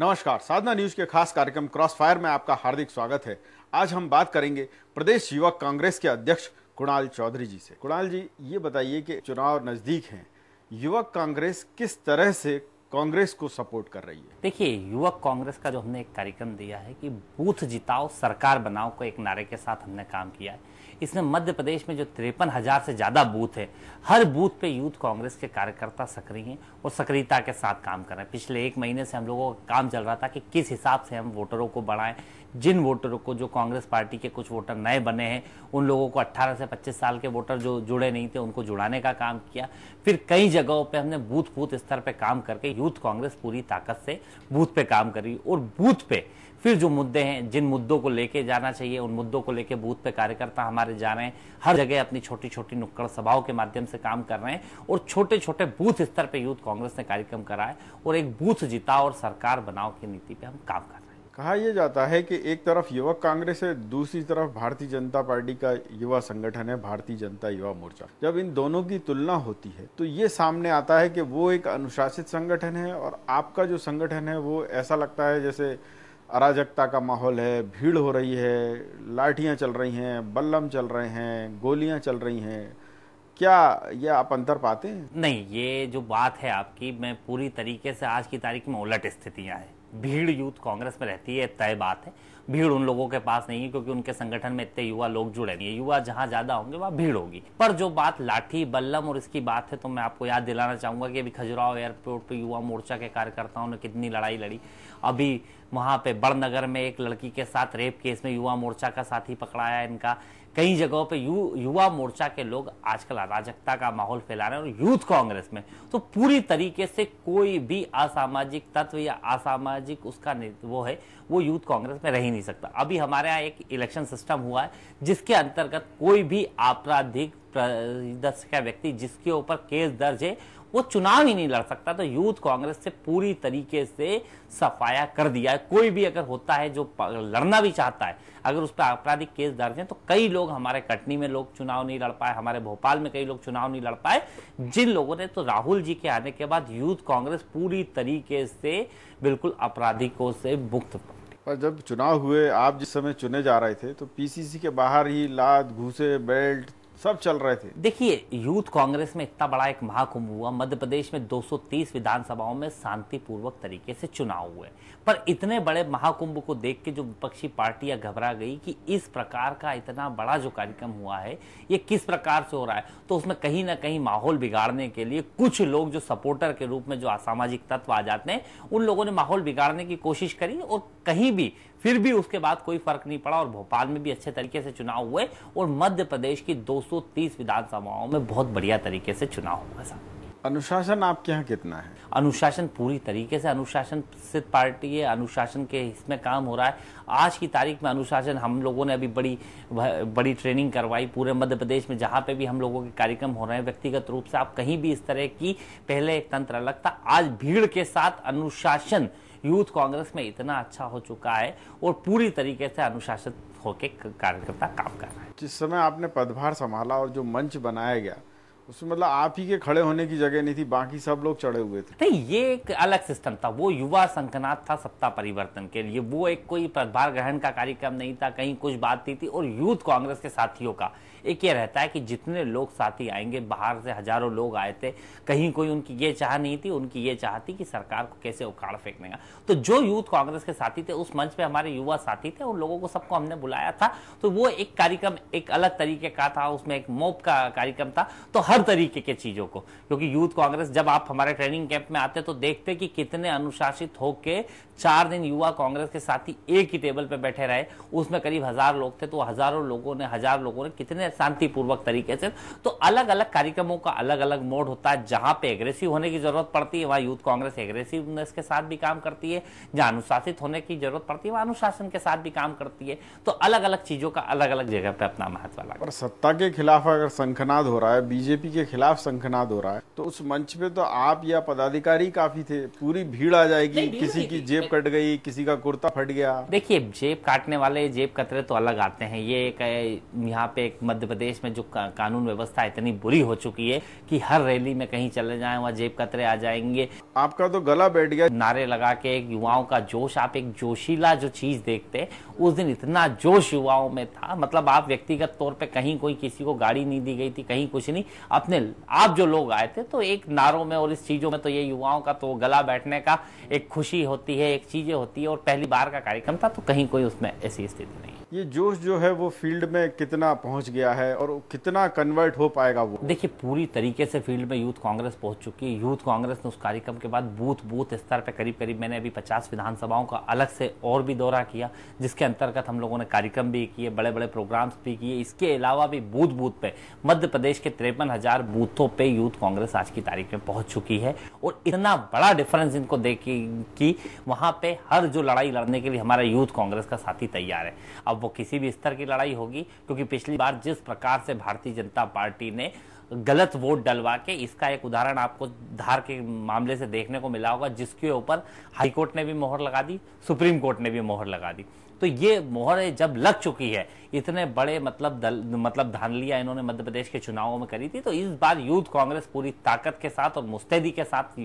नमस्कार साधना न्यूज के खास कार्यक्रम क्रॉस फायर में आपका हार्दिक स्वागत है आज हम बात करेंगे प्रदेश युवक कांग्रेस के अध्यक्ष कुणाल चौधरी जी से कुणाल जी ये बताइए कि चुनाव नज़दीक हैं युवक कांग्रेस किस तरह से कांग्रेस को सपोर्ट कर रही है देखिए युवक कांग्रेस का जो हमने एक कार्यक्रम दिया है कि बूथ जिताओ सरकार बनाओ को एक नारे के साथ हमने काम किया है इसमें मध्य प्रदेश में जो तिरपन हजार से ज़्यादा बूथ है हर बूथ पे यूथ कांग्रेस के कार्यकर्ता सक्रिय हैं और सक्रियता के साथ काम कर रहे हैं पिछले एक महीने से हम लोगों का काम चल रहा था कि किस हिसाब से हम वोटरों को बढ़ाएं जिन वोटरों को जो कांग्रेस पार्टी के कुछ वोटर नए बने हैं उन लोगों को 18 से 25 साल के वोटर जो जुड़े नहीं थे उनको जुड़ाने का काम किया फिर कई जगहों पे हमने बूथ बूथ स्तर पे काम करके यूथ कांग्रेस पूरी ताकत से बूथ पे काम करी और बूथ पे फिर जो मुद्दे हैं जिन मुद्दों को लेके जाना चाहिए उन मुद्दों को लेके बूथ पे कार्यकर्ता हमारे जा रहे हैं हर जगह अपनी छोटी छोटी नुक्कड़ सभाओं के माध्यम से काम कर रहे हैं और छोटे छोटे बूथ स्तर पे यूथ कांग्रेस ने कार्यक्रम कराए और एक बूथ जिताओ और सरकार बनाओ की नीति पे हम काम कर रहे हैं कहा यह जाता है कि एक तरफ युवक कांग्रेस है दूसरी तरफ भारतीय जनता पार्टी का युवा संगठन है भारतीय जनता युवा मोर्चा जब इन दोनों की तुलना होती है तो ये सामने आता है कि वो एक अनुशासित संगठन है और आपका जो संगठन है वो ऐसा लगता है जैसे अराजकता का माहौल है भीड़ हो रही है लाठियाँ चल रही हैं बल्लम चल रहे हैं गोलियाँ चल रही हैं क्या ये आप अंतर पाते हैं नहीं ये जो बात है आपकी मैं पूरी तरीके से आज की तारीख में उलट स्थितियाँ हैं भीड़ यूथ कांग्रेस में रहती है तय बात है भीड़ उन लोगों के पास नहीं है क्योंकि उनके संगठन में इतने युवा लोग जुड़े नहीं है युवा जहां ज्यादा होंगे वहां भीड़ होगी पर जो बात लाठी बल्लम और इसकी बात है तो मैं आपको याद दिलाना चाहूंगा कि अभी खजुराव एयरपोर्ट पर युवा मोर्चा के कार्यकर्ताओं ने कितनी लड़ाई लड़ी अभी वहां पे बड़नगर में एक लड़की के साथ रेप केस में युवा मोर्चा का साथी पकड़ाया इनका कई जगहों पे यु, युवा मोर्चा के लोग आजकल अराजकता का माहौल फैला रहे हैं और यूथ कांग्रेस में तो पूरी तरीके से कोई भी असामाजिक तत्व या असामाजिक उसका वो है वो यूथ कांग्रेस में रह ही नहीं सकता अभी हमारे यहाँ एक इलेक्शन सिस्टम हुआ है जिसके अंतर्गत कोई भी आपराधिक व्यक्ति जिसके ऊपर केस दर्ज है वो चुनाव ही नहीं लड़ सकता तो यूथ कांग्रेस से पूरी तरीके से सफाया कर दिया है कोई भी अगर होता है जो लड़ना भी चाहता है अगर उस पर आपराधिक केस दर्ज है तो कई लोग हमारे कटनी में लोग चुनाव नहीं लड़ पाए हमारे भोपाल में कई लोग चुनाव नहीं लड़ पाए जिन लोगों ने तो राहुल जी के आने के बाद यूथ कांग्रेस पूरी तरीके से बिल्कुल अपराधिकों से मुक्त पर जब चुनाव हुए आप जिस समय चुने जा रहे थे तो पीसीसी के बाहर ही लात घूसे बेल्ट सब चल रहे थे देखिए यूथ कांग्रेस में इतना बड़ा एक महाकुंभ हुआ मध्य प्रदेश में 230 विधानसभाओं में शांतिपूर्वक तरीके से चुनाव हुए पर इतने बड़े महाकुंभ को देख के जो विपक्षी पार्टियां घबरा गई कि इस प्रकार का इतना बड़ा जो कार्यक्रम हुआ है ये किस प्रकार से हो रहा है तो उसमें कहीं ना कहीं माहौल बिगाड़ने के लिए कुछ लोग जो सपोर्टर के रूप में जो असामाजिक तत्व आ जाते हैं उन लोगों ने माहौल बिगाड़ने की कोशिश करी और कहीं भी फिर भी उसके बाद कोई फर्क नहीं पड़ा और भोपाल में भी अच्छे तरीके से चुनाव हुए और मध्य प्रदेश की 230 विधानसभाओं में बहुत बढ़िया तरीके से चुनाव हुआ सर अनुशासन आपके यहाँ कितना है अनुशासन पूरी तरीके से अनुशासन सिद्ध पार्टी है अनुशासन के इसमें काम हो रहा है आज की तारीख में अनुशासन हम लोगों ने अभी बड़ी बड़ी ट्रेनिंग करवाई पूरे मध्य प्रदेश में जहाँ पे भी हम लोगों के कार्यक्रम हो रहे हैं व्यक्तिगत रूप से आप कहीं भी इस तरह की पहले एक तंत्र अलग था आज भीड़ के साथ अनुशासन यूथ कांग्रेस में इतना अच्छा हो चुका है और पूरी तरीके से अनुशासित होकर कार्यकर्ता काम कर रहा है जिस समय आपने पदभार संभाला और जो मंच बनाया गया उसमें मतलब आप ही के खड़े होने की जगह नहीं थी बाकी सब लोग चढ़े हुए थे नहीं ये एक अलग सिस्टम था वो युवा संकनाथ था सत्ता परिवर्तन के लिए वो एक कोई पदभार ग्रहण का कार्यक्रम नहीं था कहीं कुछ बात थी, थी और यूथ कांग्रेस के साथियों का एक ये रहता है कि जितने लोग साथी आएंगे बाहर से हजारों लोग आए थे कहीं कोई उनकी ये चाह नहीं थी उनकी ये चाह थी कि सरकार को कैसे उखाड़ फेंकने का तो जो यूथ कांग्रेस के साथी थे उस मंच पर हमारे युवा साथी थे उन लोगों को सबको हमने बुलाया था तो वो एक कार्यक्रम एक अलग तरीके का था उसमें एक मोप का कार्यक्रम था तो हर तरीके के चीजों को क्योंकि यूथ कांग्रेस जब आप हमारे ट्रेनिंग कैंप में आते तो देखते कि कितने अनुशासित होके चार दिन युवा कांग्रेस के साथी एक ही टेबल पर बैठे रहे उसमें करीब हजार लोग थे तो हजारों लोगों ने हजार लोगों ने कितने शांतिपूर्वक तरीके से तो अलग अलग कार्यक्रमों का अलग अलग मोड होता है जहां पे एग्रेसिव होने की जरूरत पड़ती है वहां यूथ कांग्रेस एग्रेसिवनेस के साथ भी काम करती है जहां अनुशासित होने की जरूरत पड़ती है वहां अनुशासन के साथ भी काम करती है तो अलग अलग चीजों का अलग अलग जगह पर अपना महत्व लगा और सत्ता के खिलाफ अगर संखनाद हो रहा है बीजेपी के खिलाफ संखनाद हो रहा है तो उस मंच पे तो आप या पदाधिकारी काफी थे पूरी भीड़ आ जाएगी किसी की जेब कट गई किसी का कुर्ता फट गया देखिए जेब काटने वाले जेब कतरे तो अलग आते हैं ये एक यहाँ पे एक मध्य प्रदेश में जो का, कानून व्यवस्था इतनी बुरी हो चुकी है कि हर रैली में कहीं चले जाएं वहाँ जेब कतरे आ जाएंगे आपका तो गला बैठ गया नारे लगा के एक युवाओं का जोश आप एक जोशीला जो चीज देखते उस दिन इतना जोश युवाओं में था मतलब आप व्यक्तिगत तौर पर कहीं कोई किसी को गाड़ी नहीं दी गई थी कहीं कुछ नहीं अपने आप जो लोग आए थे तो एक नारों में और इस चीजों में तो ये युवाओं का तो गला बैठने का एक खुशी होती है एक चीजें होती है और पहली बार का कार्यक्रम था तो कहीं कोई उसमें ऐसी स्थिति नहीं ये जोश जो है वो फील्ड में कितना पहुंच गया है और कितना कन्वर्ट हो पाएगा वो देखिए पूरी तरीके से फील्ड में यूथ कांग्रेस पहुंच चुकी है यूथ कांग्रेस ने उस कार्यक्रम के बाद बूथ बूथ स्तर पर करीब करीब मैंने अभी पचास विधानसभाओं का अलग से और भी दौरा किया जिसके अंतर्गत हम लोगों ने कार्यक्रम भी किए बड़े बड़े प्रोग्राम्स भी किए इसके अलावा भी बूथ बूथ पे मध्य प्रदेश के तिरपन हजार बूथों पे यूथ कांग्रेस आज की तारीख में पहुंच चुकी है और इतना बड़ा डिफरेंस इनको देखी कि वहां पे हर जो लड़ाई लड़ने के लिए हमारा यूथ कांग्रेस का साथी तैयार है अब अब वो किसी भी स्तर की लड़ाई होगी क्योंकि पिछली बार जिस प्रकार से भारतीय जनता पार्टी ने गलत वोट डलवा के इसका एक उदाहरण आपको धार के मामले से देखने को मिला होगा जिसके ऊपर हाईकोर्ट ने भी मोहर लगा दी सुप्रीम कोर्ट ने भी मोहर लगा दी तो ये मोहर जब लग चुकी है इतने बड़े मतलब दल मतलब धांधलियां इन्होंने मध्य प्रदेश के चुनावों में करी थी तो इस बार यूथ कांग्रेस पूरी ताकत के साथ और मुस्तैदी के साथ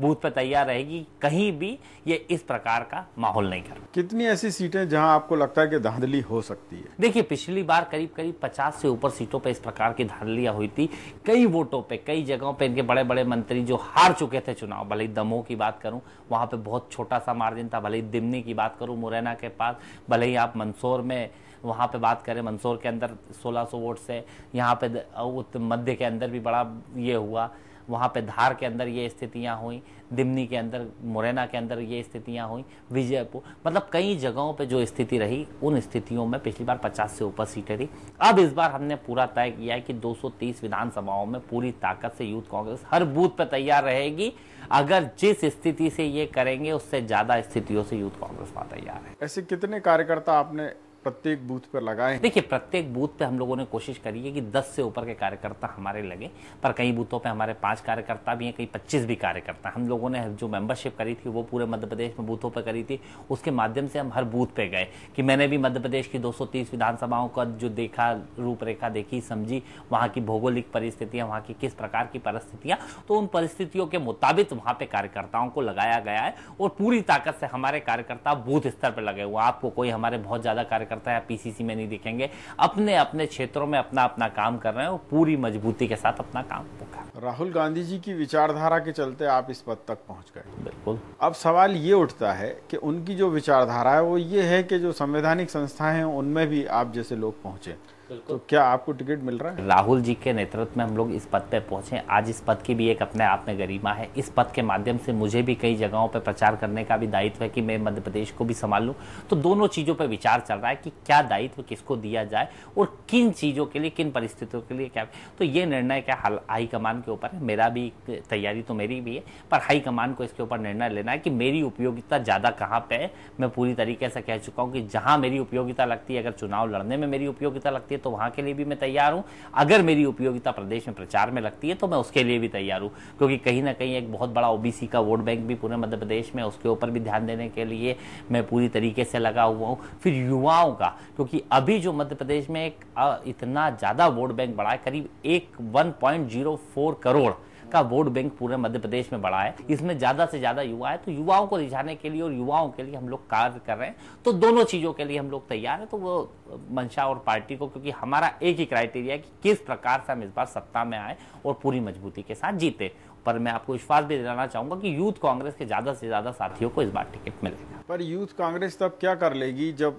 बूथ पर तैयार रहेगी कहीं भी ये इस प्रकार का माहौल नहीं कर कितनी ऐसी सीटें जहां आपको लगता है कि धांधली हो सकती है देखिए पिछली बार करीब करीब पचास से ऊपर सीटों पर इस प्रकार की धांधलियां हुई थी कई वोटों पर कई जगहों पर इनके बड़े बड़े मंत्री जो हार चुके थे चुनाव भले ही दमोह की बात करूं वहां पे बहुत छोटा सा मार्जिन था भले ही दिमनी की बात करूं मुरैना के पास भले ही आप मंदसौर में वहां पे बात करें मंदसौर के अंदर 1600 वोट से यहाँ पे मध्य के अंदर भी बड़ा ये हुआ वहाँ पे धार के अंदर ये स्थितियाँ हुई दिमनी के अंदर मुरैना के अंदर ये स्थितियाँ हुई विजयपुर मतलब कई जगहों पे जो स्थिति रही उन स्थितियों में पिछली बार 50 से ऊपर सीटें थी अब इस बार हमने पूरा तय किया है कि 230 विधानसभाओं में पूरी ताकत से यूथ कांग्रेस हर बूथ पे तैयार रहेगी अगर जिस स्थिति से ये करेंगे उससे ज़्यादा स्थितियों से यूथ कांग्रेस वहाँ तैयार है ऐसे कितने कार्यकर्ता आपने प्रत्येक बूथ पर लगाए देखिए प्रत्येक बूथ पे हम लोगों ने कोशिश करी है कि 10 से ऊपर के कार्यकर्ता हमारे लगे पर कई बूथों पे हमारे पांच कार्यकर्ता भी हैं कई 25 भी कार्यकर्ता हम लोगों ने जो मेंबरशिप करी थी वो पूरे मध्य प्रदेश में बूथों पर करी थी उसके माध्यम से हम हर बूथ पे गए कि मैंने भी मध्य प्रदेश की दो विधानसभाओं का जो देखा रूपरेखा देखी समझी वहाँ की भौगोलिक परिस्थितियाँ वहाँ की किस प्रकार की परिस्थितियाँ तो उन परिस्थितियों के मुताबिक वहाँ पे कार्यकर्ताओं को लगाया गया है और पूरी ताकत से हमारे कार्यकर्ता बूथ स्तर पर लगे हुए आपको कोई हमारे बहुत ज़्यादा कार्यकर्ता करता है पीसीसी में नहीं दिखेंगे अपने अपने क्षेत्रों में अपना अपना काम कर रहे हैं और पूरी मजबूती के साथ अपना काम कर राहुल गांधी जी की विचारधारा के चलते आप इस पद तक पहुंच गए बिल्कुल अब सवाल ये उठता है कि उनकी जो विचारधारा है वो ये है कि जो संवैधानिक संस्थाएं हैं उनमें भी आप जैसे लोग पहुंचे तो क्या आपको टिकट मिल रहा है राहुल जी के नेतृत्व में हम लोग इस पद पे पहुंचे आज इस पद की भी एक अपने आप में गरिमा है इस पद के माध्यम से मुझे भी कई जगहों पर प्रचार करने का भी दायित्व है कि मैं मध्य प्रदेश को भी संभाल लूँ तो दोनों चीज़ों पर विचार चल रहा है कि क्या दायित्व किसको दिया जाए और किन चीज़ों के लिए किन परिस्थितियों के लिए क्या तो ये निर्णय क्या हाल हाईकमान के ऊपर है मेरा भी तैयारी तो मेरी भी है पर हाईकमान को इसके ऊपर निर्णय लेना है कि मेरी उपयोगिता ज़्यादा कहाँ पर है मैं पूरी तरीके से कह चुका हूँ कि जहाँ मेरी उपयोगिता लगती है अगर चुनाव लड़ने में मेरी उपयोगिता लगती है तो वहाँ के लिए भी मैं तैयार हूँ अगर मेरी उपयोगिता प्रदेश में प्रचार में लगती है तो मैं उसके लिए भी तैयार हूँ क्योंकि कहीं ना कहीं एक बहुत बड़ा ओबीसी का वोट बैंक भी पूरे मध्य प्रदेश में उसके ऊपर भी ध्यान देने के लिए मैं पूरी तरीके से लगा हुआ हूँ फिर युवाओं का क्योंकि अभी जो मध्य प्रदेश में एक इतना ज़्यादा वोट बैंक बढ़ा है करीब एक वन करोड़ का वोट बैंक पूरे मध्य प्रदेश में बढ़ा है इसमें ज्यादा से ज्यादा युवा है तो युवाओं को रिझाने के लिए और युवाओं के लिए हम लोग कार्य कर रहे हैं तो दोनों चीजों के लिए हम लोग तैयार है तो वो मंशा और पार्टी को क्योंकि हमारा एक ही क्राइटेरिया है कि किस प्रकार से हम इस बार सत्ता में आए और पूरी मजबूती के साथ जीते पर मैं आपको विश्वास भी दिलाना चाहूंगा कि यूथ कांग्रेस के ज्यादा से ज्यादा साथियों को इस बार टिकट मिलेगा पर यूथ कांग्रेस तब क्या कर लेगी जब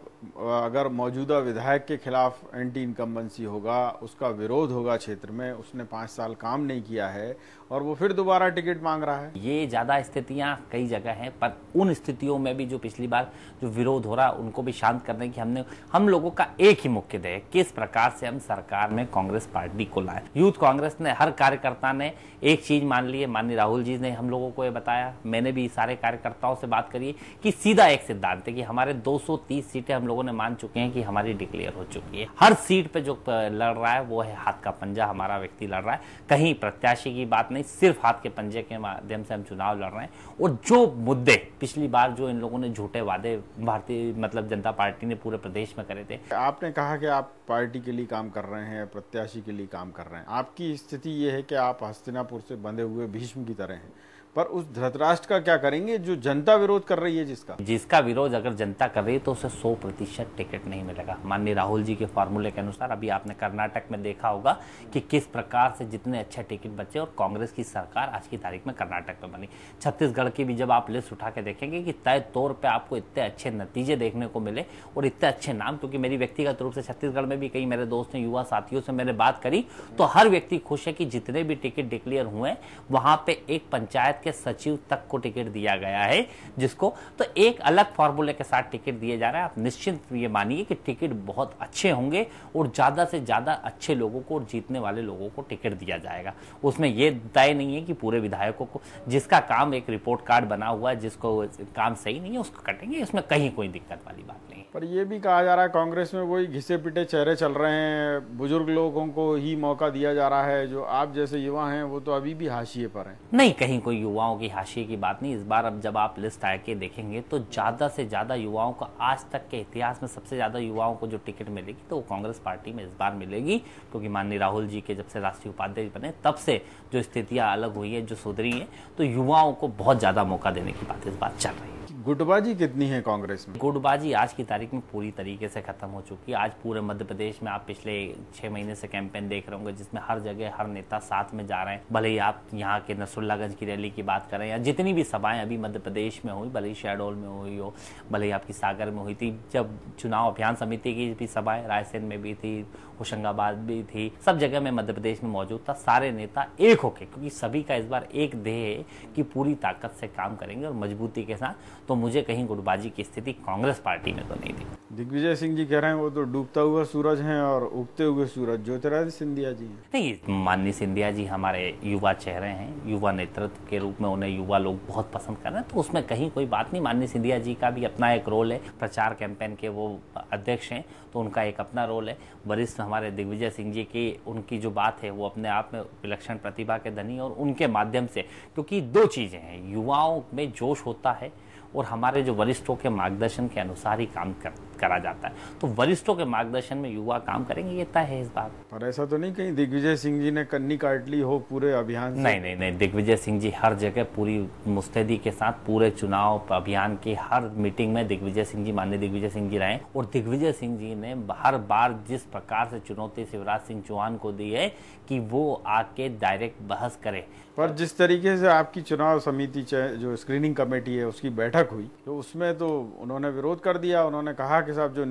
अगर मौजूदा विधायक के खिलाफ एंटी इनकम्बेंसी होगा उसका विरोध होगा क्षेत्र में उसने पाँच साल काम नहीं किया है और वो फिर दोबारा टिकट मांग रहा है ये ज़्यादा स्थितियाँ कई जगह हैं पर उन स्थितियों में भी जो पिछली बार जो विरोध हो रहा उनको भी शांत करने की हमने हम लोगों का एक ही मुख्य ध्येय किस प्रकार से हम सरकार में कांग्रेस पार्टी को लाए यूथ कांग्रेस ने हर कार्यकर्ता ने एक चीज़ मान ली है माननीय राहुल जी ने हम लोगों को ये बताया मैंने भी सारे कार्यकर्ताओं से बात करी कि सीधा सीधा एक सिद्धांत है कि हमारे 230 सीटें हम लोगों ने मान चुके हैं कि हमारी डिक्लेयर हो चुकी है हर सीट पे जो लड़ रहा है वो है हाथ का पंजा हमारा व्यक्ति लड़ रहा है कहीं प्रत्याशी की बात नहीं सिर्फ हाथ के पंजे के माध्यम से हम चुनाव लड़ रहे हैं और जो मुद्दे पिछली बार जो इन लोगों ने झूठे वादे भारतीय मतलब जनता पार्टी ने पूरे प्रदेश में करे थे आपने कहा कि आप पार्टी के लिए काम कर रहे हैं प्रत्याशी के लिए काम कर रहे हैं आपकी स्थिति ये है कि आप हस्तिनापुर से बंधे हुए भीष्म की तरह हैं पर उस धृतराष्ट्र का क्या करेंगे जो जनता विरोध कर रही है जिसका जिसका विरोध अगर जनता कर रही है तो उसे 100 प्रतिशत टिकट नहीं मिलेगा माननीय राहुल जी के फॉर्मूले के अनुसार अभी आपने कर्नाटक में देखा होगा कि किस प्रकार से जितने अच्छे टिकट बचे और कांग्रेस की सरकार आज की तारीख में कर्नाटक में बनी छत्तीसगढ़ की भी जब आप लिस्ट उठा के देखेंगे कि तय तौर पर आपको इतने अच्छे नतीजे देखने को मिले और इतने अच्छे नाम क्योंकि मेरी व्यक्तिगत रूप से छत्तीसगढ़ में भी कई मेरे दोस्त ने युवा साथियों से मैंने बात करी तो हर व्यक्ति खुश है कि जितने भी टिकट डिक्लेयर हुए वहां पर एक पंचायत के सचिव तक को टिकट दिया गया है जिसको तो एक अलग फॉर्मूले के साथ टिकट दिए जा रहा है आप निश्चिंत ये मानिए कि टिकट बहुत अच्छे होंगे और ज़्यादा से ज़्यादा अच्छे लोगों को और जीतने वाले लोगों को टिकट दिया जाएगा उसमें यह तय नहीं है कि पूरे विधायकों को जिसका काम एक रिपोर्ट कार्ड बना हुआ है जिसको काम सही नहीं है उसको कटेंगे इसमें कहीं कोई दिक्कत वाली बात नहीं पर यह भी कहा जा रहा है कांग्रेस में वही घिसे पिटे चेहरे चल रहे हैं बुजुर्ग लोगों को ही मौका दिया जा रहा है जो आप जैसे युवा हैं वो तो अभी भी हाशिए पर हैं नहीं कहीं कोई युवाओं की हाशिए की बात नहीं इस बार अब जब आप लिस्ट आके देखेंगे तो ज़्यादा से ज़्यादा युवाओं का आज तक के इतिहास में सबसे ज़्यादा युवाओं को जो टिकट मिलेगी तो वो कांग्रेस पार्टी में इस बार मिलेगी क्योंकि माननीय राहुल जी के जब से राष्ट्रीय उपाध्यक्ष बने तब से जो स्थितियाँ अलग हुई है जो सुधरी हैं तो युवाओं को बहुत ज़्यादा मौका देने की बात इस बार चल रही है गुटबाजी कितनी है कांग्रेस में गुटबाजी आज की तारीख में पूरी तरीके से खत्म हो चुकी है आज पूरे मध्य प्रदेश में आप पिछले छह महीने से कैंपेन देख रहे होंगे जिसमें हर जगह हर नेता साथ में जा रहे हैं भले ही आप यहाँ के नसुल्लागंज की रैली की बात करें या जितनी भी सभाएं अभी मध्य प्रदेश में हुई भले ही शहडोल में हुई हो भले ही आपकी सागर में हुई थी जब चुनाव अभियान समिति की भी सभाएं रायसेन में भी थी होशंगाबाद भी थी सब जगह में मध्य प्रदेश में मौजूद था सारे नेता एक होके क्योंकि सभी का इस बार एक देह है कि पूरी ताकत से काम करेंगे और मजबूती के साथ तो तो मुझे कहीं गुटबाजी की स्थिति कांग्रेस पार्टी में तो नहीं थी दिग्विजय सिंह जी कह रहे हैं वो तो डूबता हुआ सूरज हैं और उगते हुए सूरज ज्योतिराज सिंधिया जी हैं नहीं माननीय सिंधिया जी हमारे युवा चेहरे हैं युवा नेतृत्व के रूप में उन्हें युवा लोग बहुत पसंद कर रहे हैं तो उसमें कहीं कोई बात नहीं माननीय सिंधिया जी का भी अपना एक रोल है प्रचार कैंपेन के वो अध्यक्ष हैं तो उनका एक अपना रोल है वरिष्ठ हमारे दिग्विजय सिंह जी की उनकी जो बात है वो अपने आप में विलक्षण प्रतिभा के धनी और उनके माध्यम से क्योंकि दो चीज़ें हैं युवाओं में जोश होता है और हमारे जो वरिष्ठों के मार्गदर्शन के अनुसार ही काम करना करा जाता है तो वरिष्ठों के मार्गदर्शन में युवा काम करेंगे ये तय है इस बात पर ऐसा तो नहीं कहीं दिग्विजय सिंह जी ने कन्नी काट ली हो पूरे अभियान नहीं नहीं नहीं दिग्विजय सिंह जी हर जगह पूरी मुस्तैदी के साथ पूरे चुनाव अभियान की हर मीटिंग में दिग्विजय सिंह जी माननीय दिग्विजय सिंह जी रहे और दिग्विजय सिंह जी ने हर बार जिस प्रकार से चुनौती शिवराज सिंह चौहान को दी है कि वो आके डायरेक्ट बहस करे पर जिस तरीके से आपकी चुनाव समिति जो स्क्रीनिंग कमेटी है उसकी बैठक हुई तो उसमें तो उन्होंने विरोध कर दिया उन्होंने कहा कि के साहब जो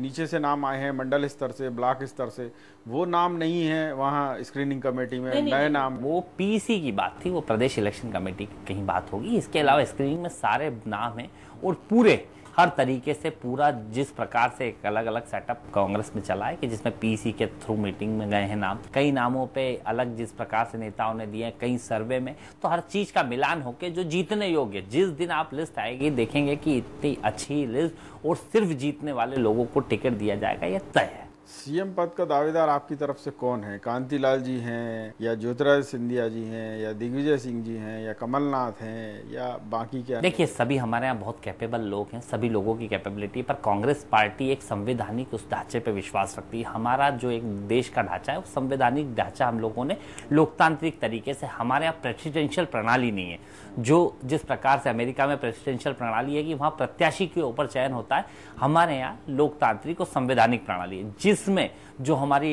नीचे से नाम आए हैं मंडल स्तर से ब्लॉक स्तर से वो नाम नहीं है वहाँ स्क्रीनिंग कमेटी में नए नाम वो पीसी की बात थी वो प्रदेश इलेक्शन कमेटी की कहीं बात होगी इसके अलावा स्क्रीनिंग में सारे नाम हैं और पूरे हर तरीके से पूरा जिस प्रकार से एक अलग अलग सेटअप कांग्रेस में चला है कि जिसमें पीसी के थ्रू मीटिंग में गए हैं नाम कई नामों पे अलग जिस प्रकार से नेताओं ने दिए कई सर्वे में तो हर चीज का मिलान होके जो जीतने योग्य जिस दिन आप लिस्ट आएगी देखेंगे कि इतनी अच्छी लिस्ट और सिर्फ जीतने वाले लोगों को टिकट दिया जाएगा यह तय है सीएम पद का दावेदार आपकी तरफ से कौन है कांतिलाल जी हैं या ज्योतिराज सिंधिया जी हैं या दिग्विजय सिंह जी हैं या कमलनाथ हैं या बाकी क्या देखिए सभी हमारे यहाँ बहुत कैपेबल लोग हैं सभी लोगों की कैपेबिलिटी पर कांग्रेस पार्टी एक संवैधानिक उस ढांचे पर विश्वास रखती है हमारा जो एक देश का ढांचा है वो संवैधानिक ढांचा हम लोगों ने लोकतांत्रिक तरीके से हमारे यहाँ प्रेसिडेंशियल प्रणाली नहीं है जो जिस प्रकार से अमेरिका में प्रेसिडेंशियल प्रणाली है कि वहाँ प्रत्याशी के ऊपर चयन होता है हमारे यहाँ लोकतांत्रिक और संवैधानिक प्रणाली है जिस इसमें जो हमारी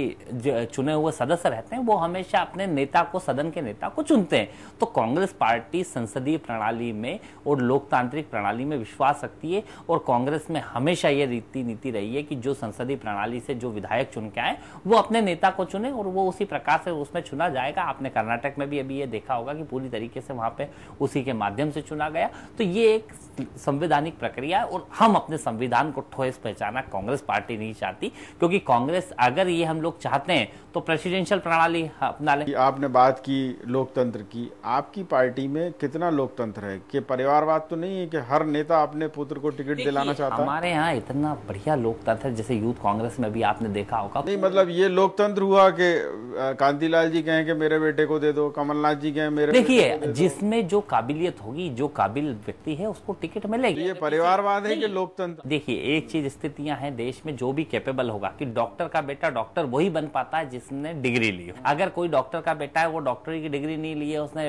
चुने हुए सदस्य रहते हैं वो हमेशा अपने नेता को सदन के नेता को चुनते हैं तो कांग्रेस पार्टी संसदीय प्रणाली में और लोकतांत्रिक प्रणाली में विश्वास रखती है और कांग्रेस में हमेशा ये रीति नीति रही है कि जो संसदीय प्रणाली से जो विधायक चुन के आए वो अपने नेता को चुने और वो उसी प्रकार से उसमें चुना जाएगा आपने कर्नाटक में भी अभी ये देखा होगा कि पूरी तरीके से वहाँ पे उसी के माध्यम से चुना गया तो ये एक संवैधानिक प्रक्रिया है और हम अपने संविधान को ठोस पहचाना कांग्रेस पार्टी नहीं चाहती क्योंकि कांग्रेस अगर अगर ये हम लोग चाहते हैं तो प्रेसिडेंशियल प्रणाली हाँ, अपना लें आपने बात की लोकतंत्र की आपकी पार्टी में कितना लोकतंत्र है कि परिवारवाद तो नहीं है कि हर नेता अपने पुत्र को टिकट दिलाना चाहता है हमारे यहाँ इतना बढ़िया लोकतंत्र जैसे यूथ कांग्रेस में भी आपने देखा होगा नहीं मतलब ये लोकतंत्र हुआ कि कांतिलाल जी कहें कि मेरे बेटे को दे दो कमलनाथ जी कहें मेरे देखिए जिसमें जो काबिलियत होगी जो काबिल व्यक्ति है उसको टिकट मिलेगी तो ये परिवारवाद है कि लोकतंत्र देखिए एक चीज स्थितियां हैं देश में जो भी कैपेबल होगा कि डॉक्टर का बेटा बेटा डॉक्टर वही बन पाता है जिसने डिग्री ली हो अगर कोई डॉक्टर का बेटा है वो डॉक्टरी की डिग्री नहीं ली है उसने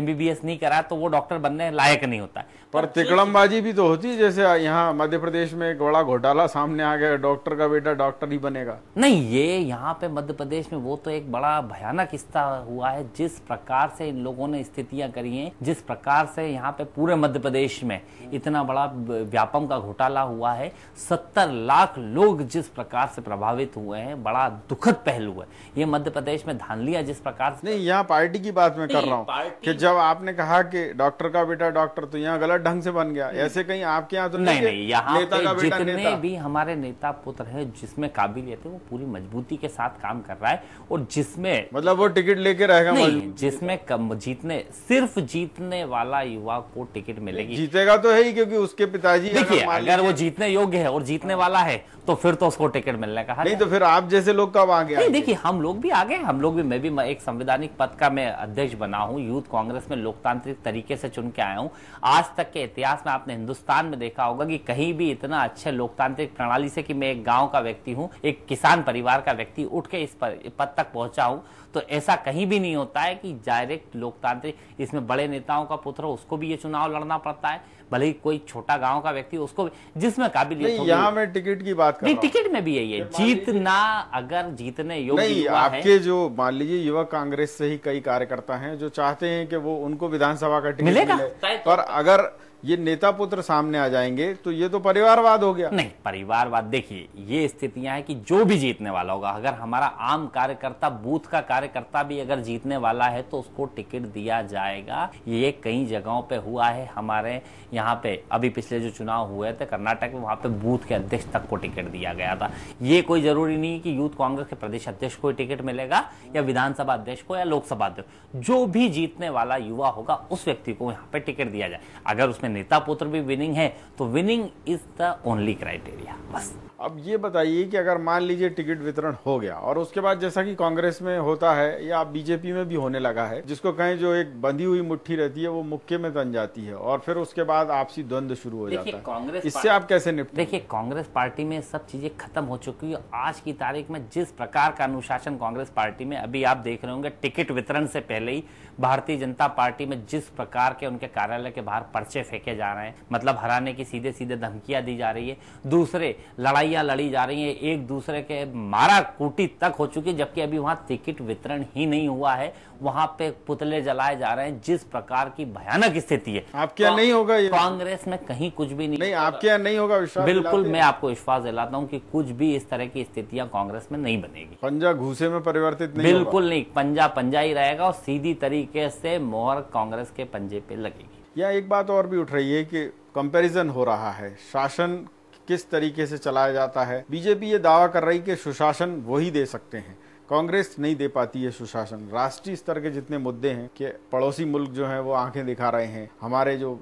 एमबीबीएस नहीं करा तो वो डॉक्टर बनने लायक नहीं होता पर अच्छा, तिकड़मबाजी भी तो होती है जैसे यहाँ मध्य प्रदेश में एक बड़ा घोटाला सामने आ गया डॉक्टर का बेटा डॉक्टर ही बनेगा नहीं ये यहाँ पे मध्य प्रदेश में वो तो एक बड़ा भयानक हिस्सा हुआ है जिस प्रकार से इन लोगों ने स्थितियां करी हैं जिस प्रकार से यहाँ पे पूरे मध्य प्रदेश में इतना बड़ा व्यापम का घोटाला हुआ है सत्तर लाख लोग जिस प्रकार से प्रभावित हुए हुए हैं बड़ा दुखद पहलू है ये मध्य प्रदेश में धान लिया जिस प्रकार से नहीं यहाँ पार्टी की बात मैं कर रहा हूँ कि जब आपने कहा कि डॉक्टर का बेटा डॉक्टर तो यहाँ गलत ढंग से बन गया ऐसे कहीं आपके यहाँ तो नहीं नहीं यहाँ जितने भी हमारे नेता पुत्र है जिसमें काबिलियत है वो पूरी मजबूती के साथ काम कर रहा है और जिसमें मतलब वो टिकट लेके रहेगा जिसमें जीतने सिर्फ जीतने वाला युवा को टिकट मिलेगी जीतेगा तो है ही क्योंकि उसके पिताजी देखिए अगर वो जीतने योग्य है और जीतने वाला है तो फिर तो उसको टिकट मिलने का नहीं तो फिर आप जैसे लोग कब आ गए देखिए हम लोग भी आ गए हम लोग भी मैं भी एक संवैधानिक पद का मैं अध्यक्ष बना हूँ यूथ कांग्रेस में लोकतांत्रिक तरीके से चुन के आया हूँ आज तक के इतिहास में आपने हिंदुस्तान में देखा होगा कि कहीं भी इतना अच्छे लोकतांत्रिक प्रणाली से कि मैं एक गाँव का व्यक्ति हूँ एक किसान परिवार का व्यक्ति उठ के इस पद तक पहुंचा हूँ तो ऐसा कहीं भी नहीं होता है कि डायरेक्ट लोकतांत्रिक इसमें बड़े नेताओं का पुत्र उसको भी ये चुनाव लड़ना पड़ता है भले ही कोई छोटा गांव का व्यक्ति उसको जिसमें काबिलियत यहाँ मैं टिकट की बात कर नहीं टिकट में भी यही है जीतना अगर जीतने योग्य नहीं आपके है। जो मान लीजिए युवा कांग्रेस से ही कई कार्यकर्ता हैं जो चाहते हैं कि वो उनको विधानसभा का टिकट मिलेगा मिले। और तो- अगर ये नेता पुत्र सामने आ जाएंगे तो ये तो परिवारवाद हो गया नहीं परिवारवाद देखिए ये स्थितियां हैं कि जो भी जीतने वाला होगा अगर हमारा आम कार्यकर्ता बूथ का कार्यकर्ता भी अगर जीतने वाला है तो उसको टिकट दिया जाएगा ये कई जगहों पे हुआ है हमारे यहाँ पे अभी पिछले जो चुनाव हुए थे कर्नाटक में वहां पे बूथ के अध्यक्ष तक को टिकट दिया गया था ये कोई जरूरी नहीं कि यूथ कांग्रेस के प्रदेश अध्यक्ष को टिकट मिलेगा या विधानसभा अध्यक्ष को या लोकसभा अध्यक्ष जो भी जीतने वाला युवा होगा उस व्यक्ति को यहाँ पे टिकट दिया जाए अगर उसमें नेता पुत्र भी विनिंग है तो winning is the only criteria बस अब ये बताइए कि अगर मान लीजिए टिकट वितरण हो गया और उसके बाद जैसा कि कांग्रेस में होता है या बीजेपी में भी होने लगा है जिसको कहें जो एक बंधी हुई मुट्ठी रहती है वो मुक्के में तन जाती है और फिर उसके बाद आपसी द्वंद शुरू हो जाता है कांग्रेस इससे आप कैसे निपट देखिए कांग्रेस पार्टी में सब चीजें खत्म हो चुकी है आज की तारीख में जिस प्रकार का अनुशासन कांग्रेस पार्टी में अभी आप देख रहे होंगे टिकट वितरण से पहले ही भारतीय जनता पार्टी में जिस प्रकार के उनके कार्यालय के बाहर पर्चे फेंके फेंके जा रहे हैं मतलब हराने की सीधे सीधे धमकियां दी जा रही है दूसरे लड़ाइयां लड़ी जा रही हैं एक दूसरे के मारा कूटी तक हो चुकी जबकि अभी वहां टिकट वितरण ही नहीं हुआ है वहां पे पुतले जलाए जा रहे हैं जिस प्रकार की भयानक स्थिति है आपके यहाँ तो नहीं होगा कांग्रेस में कहीं कुछ भी नहीं, नहीं आपके यहाँ नहीं होगा विश्वास बिल्कुल मैं आपको विश्वास दिलाता हूँ की कुछ भी इस तरह की स्थितियाँ कांग्रेस में नहीं बनेगी पंजा घूसे में परिवर्तित बिल्कुल नहीं पंजा पंजा ही रहेगा और सीधी तरीके से मोहर कांग्रेस के पंजे पे लगेगी या एक बात और भी उठ रही है कि कंपैरिजन हो रहा है शासन किस तरीके से चलाया जाता है बीजेपी ये दावा कर रही कि सुशासन वही दे सकते हैं कांग्रेस नहीं दे पाती है सुशासन राष्ट्रीय स्तर के जितने मुद्दे हैं कि पड़ोसी मुल्क जो हैं वो आंखें दिखा रहे हैं हमारे जो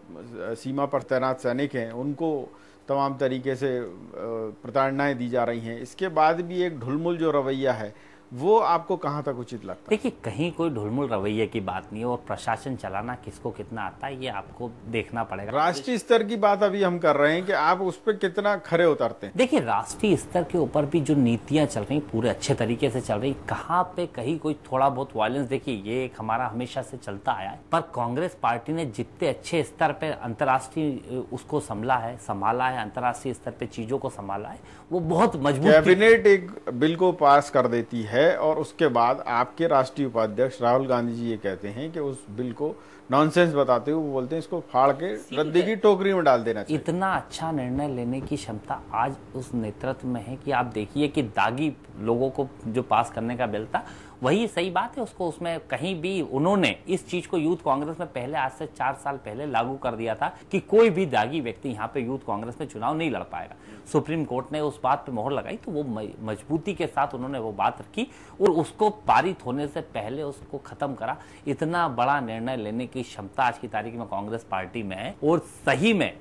सीमा पर तैनात सैनिक हैं उनको तमाम तरीके से प्रताड़नाएँ दी जा रही हैं इसके बाद भी एक ढुलमुल जो रवैया है वो आपको कहाँ तक उचित लगता है देखिए कहीं कोई ढुलमुल रवैये की बात नहीं है और प्रशासन चलाना किसको कितना आता है ये आपको देखना पड़ेगा राष्ट्रीय स्तर की बात अभी हम कर रहे हैं कि आप उस पर कितना खरे उतरते हैं देखिए राष्ट्रीय स्तर के ऊपर भी जो नीतियाँ चल रही पूरे अच्छे तरीके से चल रही कहाँ पे कहीं कोई थोड़ा बहुत वायलेंस देखिए ये एक हमारा हमेशा से चलता आया है पर कांग्रेस पार्टी ने जितने अच्छे स्तर पर अंतर्राष्ट्रीय उसको संभला है संभाला है अंतर्राष्ट्रीय स्तर पर चीजों को संभाला है वो बहुत मजबूत कैबिनेट एक बिल को पास कर देती है है और उसके बाद आपके राष्ट्रीय उपाध्यक्ष राहुल गांधी जी ये कहते हैं कि उस बिल को नॉनसेंस बताते हो वो बोलते हैं इसको फाड़ के रद्दी की टोकरी में डाल देना चाहिए इतना अच्छा निर्णय लेने की क्षमता आज उस नेतृत्व में है कि आप देखिए कि दागी लोगों को जो पास करने का बिल था वही सही बात है उसको उसमें कहीं भी उन्होंने इस चीज को यूथ कांग्रेस में पहले आज से चार साल पहले लागू कर दिया था कि कोई भी दागी व्यक्ति यहाँ पे यूथ कांग्रेस में चुनाव नहीं लड़ पाएगा सुप्रीम कोर्ट ने उस बात पे मोहर लगाई तो वो मजबूती के साथ उन्होंने वो बात रखी और उसको पारित होने से पहले उसको खत्म करा इतना बड़ा निर्णय लेने की की क्षमता आज की तारीख में कांग्रेस पार्टी में है और सही में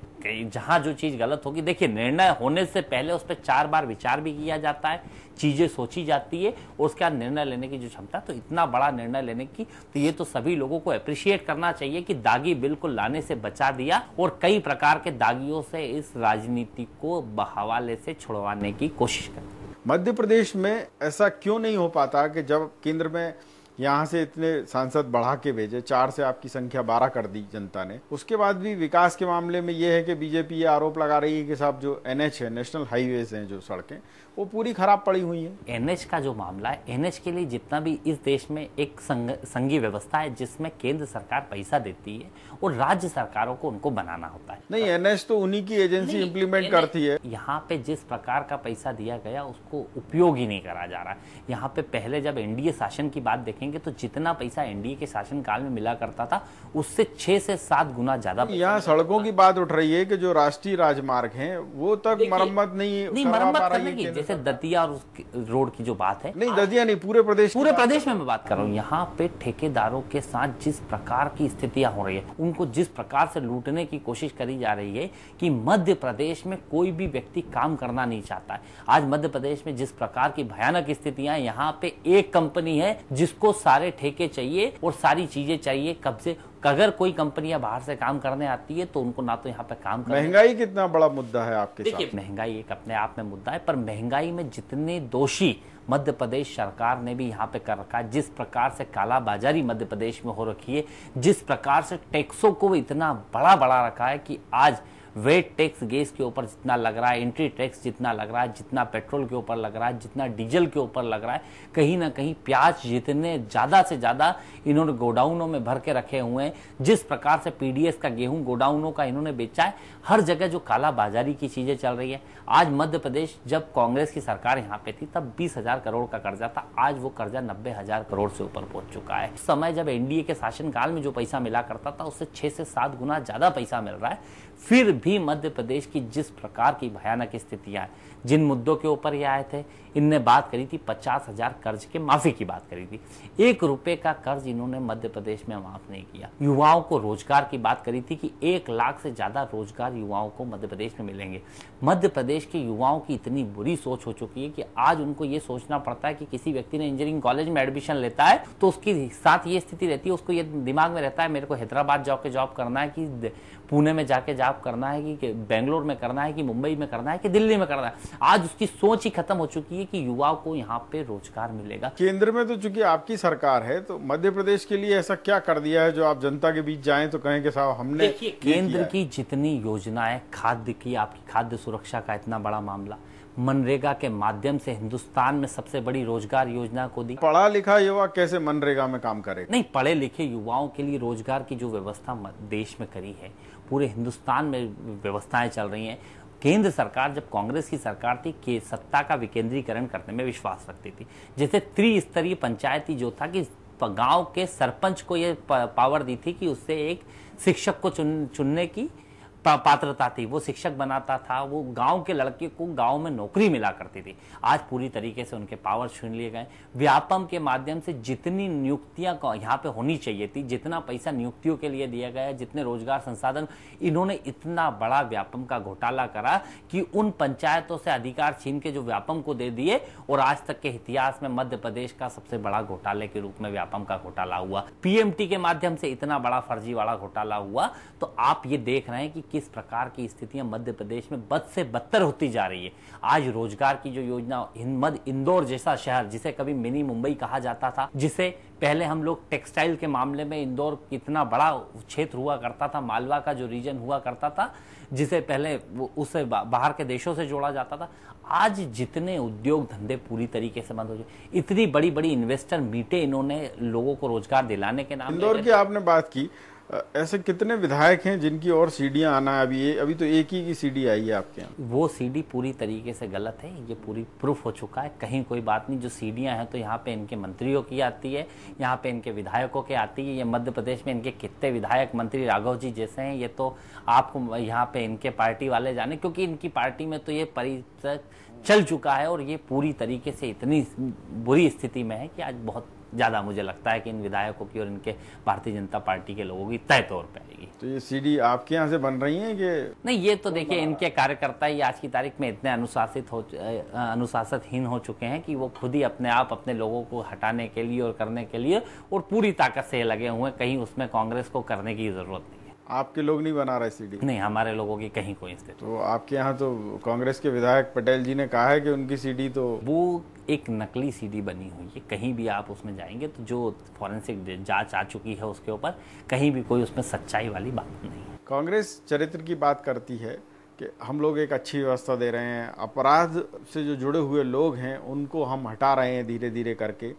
जहां जो चीज गलत होगी देखिए निर्णय होने से पहले उस पर चार बार विचार भी किया जाता है चीजें सोची जाती है और बाद निर्णय लेने की जो क्षमता तो इतना बड़ा निर्णय लेने की तो ये तो सभी लोगों को अप्रिशिएट करना चाहिए कि दागी बिल्कुल लाने से बचा दिया और कई प्रकार के दागियों से इस राजनीति को बहवाले से छुड़वाने की कोशिश कर मध्य प्रदेश में ऐसा क्यों नहीं हो पाता कि जब केंद्र में यहाँ से इतने सांसद बढ़ा के भेजे चार से आपकी संख्या बारह कर दी जनता ने उसके बाद भी विकास के मामले में ये है कि बीजेपी ये आरोप लगा रही है कि साहब जो एन है नेशनल हाईवेज हैं जो सड़कें वो पूरी खराब पड़ी हुई हैं एनएच का जो मामला है एनएच के लिए जितना भी इस देश में एक संग, संघीय व्यवस्था है जिसमें केंद्र सरकार पैसा देती है और राज्य सरकारों को उनको बनाना होता है नहीं एन तो उन्हीं की एजेंसी इम्प्लीमेंट करती है यहाँ पे जिस प्रकार का पैसा दिया गया उसको उपयोग ही नहीं करा जा रहा है यहाँ पे पहले जब एनडीए शासन की बात देखें देखेंगे तो जितना पैसा एनडीए के शासनकाल में मिला करता था उससे छह से सात गुना ज्यादा यहाँ सड़कों की बात उठ रही है कि जो राष्ट्रीय राजमार्ग हैं वो तक मरम्मत नहीं नहीं मरम्मत करने की जैसे दतिया और रोड की जो बात है नहीं दतिया नहीं पूरे प्रदेश पूरे प्रदेश में मैं बात कर रहा हूँ यहाँ पे ठेकेदारों के साथ जिस प्रकार की स्थितियां हो रही है उनको जिस प्रकार से लूटने की कोशिश करी जा रही है कि मध्य प्रदेश में कोई भी व्यक्ति काम करना नहीं चाहता है आज मध्य प्रदेश में जिस प्रकार की भयानक स्थितियां यहाँ पे एक कंपनी है जिसको सारे ठेके चाहिए और सारी चीजें चाहिए कब से अगर कोई कंपनियां बाहर से काम करने आती है तो उनको ना तो यहाँ पे काम महंगाई कितना बड़ा मुद्दा है आपके देखिए महंगाई एक अपने आप में मुद्दा है पर महंगाई में जितने दोषी मध्य प्रदेश सरकार ने भी यहाँ पे कर रखा है जिस प्रकार से कालाबाजारी मध्य प्रदेश में हो रखी है जिस प्रकार से टैक्सों को इतना बड़ा बड़ा रखा है कि आज वेट टैक्स गैस के ऊपर जितना लग रहा है एंट्री टैक्स जितना लग रहा है जितना पेट्रोल के ऊपर लग रहा है जितना डीजल के ऊपर लग रहा है कहीं ना कहीं प्याज जितने ज़्यादा से ज़्यादा इन्होंने गोडाउनों में भर के रखे हुए हैं जिस प्रकार से पीडीएस का गेहूं गोडाउनों का इन्होंने बेचा है हर जगह जो काला बाजारी की चीज़ें चल रही है आज मध्य प्रदेश जब कांग्रेस की सरकार यहाँ पे थी तब बीस हजार करोड़ का कर्जा था आज वो कर्जा नब्बे हजार करोड़ से ऊपर पहुंच चुका है समय जब एनडीए के शासनकाल में जो पैसा मिला करता था उससे छह से सात गुना ज्यादा पैसा मिल रहा है फिर भी मध्य प्रदेश की जिस प्रकार की भयानक स्थितियां जिन मुद्दों के ऊपर ये आए थे इनने बात करी थी पचास हजार कर्ज के माफी की बात करी थी एक रुपए का कर्ज इन्होंने मध्य प्रदेश में माफ नहीं किया युवाओं को रोजगार की बात करी थी कि एक लाख से ज्यादा रोजगार युवाओं को मध्य प्रदेश में मिलेंगे मध्य प्रदेश के युवाओं की इतनी बुरी सोच हो चुकी है कि आज उनको ये सोचना पड़ता है कि किसी व्यक्ति ने इंजीनियरिंग कॉलेज में एडमिशन लेता है तो उसकी साथ ये स्थिति रहती है उसको ये दिमाग में रहता है मेरे को हैदराबाद जाके जॉब करना है कि पुणे में जाके जॉब करना है कि बेंगलोर में करना है कि मुंबई में करना है कि दिल्ली में करना है आज उसकी सोच ही खत्म हो चुकी है कि युवाओं को यहाँ पे रोजगार मिलेगा केंद्र में तो चूंकि आपकी सरकार है तो मध्य प्रदेश के लिए ऐसा क्या कर दिया है जो आप जनता के बीच जाए तो कहें साहब हमने केंद्र की जितनी योजनाएं खाद्य की आपकी खाद्य सुरक्षा का इतना बड़ा मामला मनरेगा के माध्यम से हिंदुस्तान में सबसे बड़ी रोजगार योजना को दी पढ़ा लिखा युवा कैसे मनरेगा में काम करे नहीं पढ़े लिखे युवाओं के लिए रोजगार की जो व्यवस्था देश में करी है पूरे हिंदुस्तान में व्यवस्थाएं चल रही हैं केंद्र सरकार जब कांग्रेस की सरकार थी के सत्ता का विकेंद्रीकरण करने में विश्वास रखती थी जैसे त्रिस्तरीय पंचायती जो था कि गांव के सरपंच को यह पावर दी थी कि उससे एक शिक्षक को चुन चुनने की पात्रता थी वो शिक्षक बनाता था वो गांव के लड़के को गांव में नौकरी मिला करती थी आज पूरी तरीके से उनके पावर छीन लिए गए व्यापम के माध्यम से जितनी नियुक्तियां यहाँ पे होनी चाहिए थी जितना पैसा नियुक्तियों के लिए दिया गया जितने रोजगार संसाधन इन्होंने इतना बड़ा व्यापम का घोटाला करा कि उन पंचायतों से अधिकार छीन के जो व्यापम को दे दिए और आज तक के इतिहास में मध्य प्रदेश का सबसे बड़ा घोटाले के रूप में व्यापम का घोटाला हुआ पीएमटी के माध्यम से इतना बड़ा फर्जीवाड़ा घोटाला हुआ तो आप ये देख रहे हैं कि किस प्रकार की स्थितियां मध्य प्रदेश में बद से बदतर होती जा रही है आज रोजगार की जो योजना हिंद इंदौर जैसा शहर जिसे कभी मिनी मुंबई कहा जाता था जिसे पहले हम लोग टेक्सटाइल के मामले में इंदौर कितना बड़ा क्षेत्र हुआ करता था मालवा का जो रीजन हुआ करता था जिसे पहले उसे बाहर के देशों से जोड़ा जाता था आज जितने उद्योग धंधे पूरी तरीके से बंद हो गए इतनी बड़ी बड़ी इन्वेस्टर मीटे इन्होंने लोगों को रोजगार दिलाने के नाम इंदौर की आपने बात की ऐसे कितने विधायक हैं जिनकी और सीढ़ियाँ आना है अभी अभी तो एक ही की डी आई है आपके यहाँ वो डी पूरी तरीके से गलत है ये पूरी प्रूफ हो चुका है कहीं कोई बात नहीं जो सीढ़ियाँ हैं तो यहाँ पे इनके मंत्रियों की आती है यहाँ पे इनके विधायकों की आती है ये मध्य प्रदेश में इनके कितने विधायक मंत्री राघव जी जैसे हैं ये तो आपको यहाँ पे इनके पार्टी वाले जाने क्योंकि इनकी पार्टी में तो ये परिचय चल चुका है और ये पूरी तरीके से इतनी बुरी स्थिति में है कि आज बहुत ज़्यादा मुझे लगता है कि इन विधायकों की और इनके भारतीय जनता पार्टी के लोगों की तय तौर पर आएगी तो ये सीडी आपके यहाँ से बन रही है कि नहीं ये तो देखिए इनके कार्यकर्ता ही आज की तारीख में इतने अनुशासित हो अनुशासितहीन हो चुके हैं कि वो खुद ही अपने आप अपने लोगों को हटाने के लिए और करने के लिए और पूरी ताकत से लगे हुए हैं कहीं उसमें कांग्रेस को करने की ज़रूरत नहीं आपके लोग नहीं बना रहे सीडी नहीं हमारे लोगों की कहीं कोई स्थिति तो आपके यहाँ तो कांग्रेस के विधायक पटेल जी ने कहा है कि उनकी सीडी तो वो एक नकली सीडी बनी हुई है कहीं भी आप उसमें जाएंगे तो जो फॉरेंसिक जांच आ चुकी है उसके ऊपर कहीं भी कोई उसमें सच्चाई वाली बात नहीं है कांग्रेस चरित्र की बात करती है कि हम लोग एक अच्छी व्यवस्था दे रहे हैं अपराध से जो जुड़े हुए लोग हैं उनको हम हटा रहे हैं धीरे धीरे करके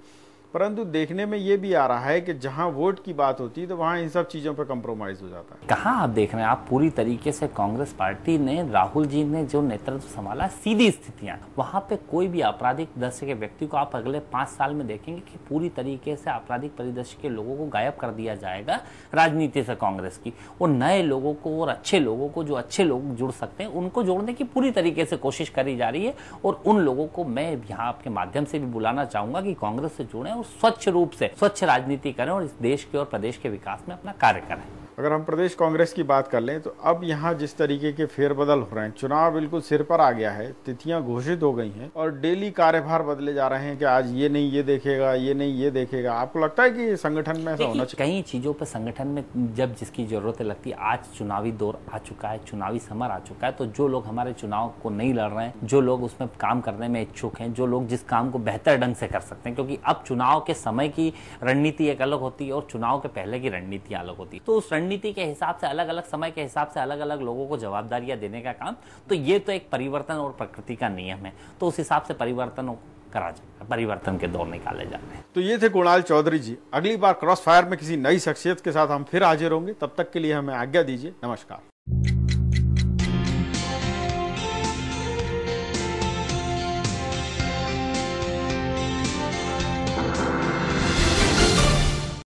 परंतु देखने में ये भी आ रहा है कि जहां वोट की बात होती है तो वहां इन सब चीज़ों पर कंप्रोमाइज हो जाता है कहाँ आप देख रहे हैं आप पूरी तरीके से कांग्रेस पार्टी ने राहुल जी ने जो नेतृत्व संभाला सीधी स्थितियां वहां पे कोई भी आपराधिक दृश्य के व्यक्ति को आप अगले पाँच साल में देखेंगे कि पूरी तरीके से आपराधिक परिदृश्य के लोगों को गायब कर दिया जाएगा राजनीति से कांग्रेस की और नए लोगों को और अच्छे लोगों को जो अच्छे लोग जुड़ सकते हैं उनको जोड़ने की पूरी तरीके से कोशिश करी जा रही है और उन लोगों को मैं यहाँ आपके माध्यम से भी बुलाना चाहूंगा कि कांग्रेस से जुड़े स्वच्छ रूप से स्वच्छ राजनीति करें और इस देश के और प्रदेश के विकास में अपना कार्य करें अगर हम प्रदेश कांग्रेस की बात कर लें तो अब यहाँ जिस तरीके के फेरबदल हो रहे हैं चुनाव बिल्कुल सिर पर आ गया है तिथियां घोषित हो गई हैं और डेली कार्यभार बदले जा रहे हैं कि आज ये नहीं ये देखेगा ये नहीं ये देखेगा आपको लगता है कि संगठन में ऐसा होना चाहिए कई चीज़ों पर संगठन में जब जिसकी ज़रूरत लगती है आज चुनावी दौर आ चुका है चुनावी समर आ चुका है तो जो लोग हमारे चुनाव को नहीं लड़ रहे हैं जो लोग उसमें काम करने में इच्छुक हैं जो लोग जिस काम को बेहतर ढंग से कर सकते हैं क्योंकि अब चुनाव के समय की रणनीति एक अलग होती है और चुनाव के पहले की रणनीति अलग होती है तो उस रणनीति के हिसाब से अलग अलग समय के हिसाब से अलग अलग लोगों को जवाबदारियां देने का काम तो ये तो एक परिवर्तन और प्रकृति का नियम है तो उस हिसाब से परिवर्तन करा जाएगा परिवर्तन के दौर निकाले हैं तो ये थे कुणाल चौधरी जी अगली बार क्रॉस फायर में किसी नई शख्सियत के साथ हम फिर हाजिर होंगे तब तक के लिए हमें आज्ञा दीजिए नमस्कार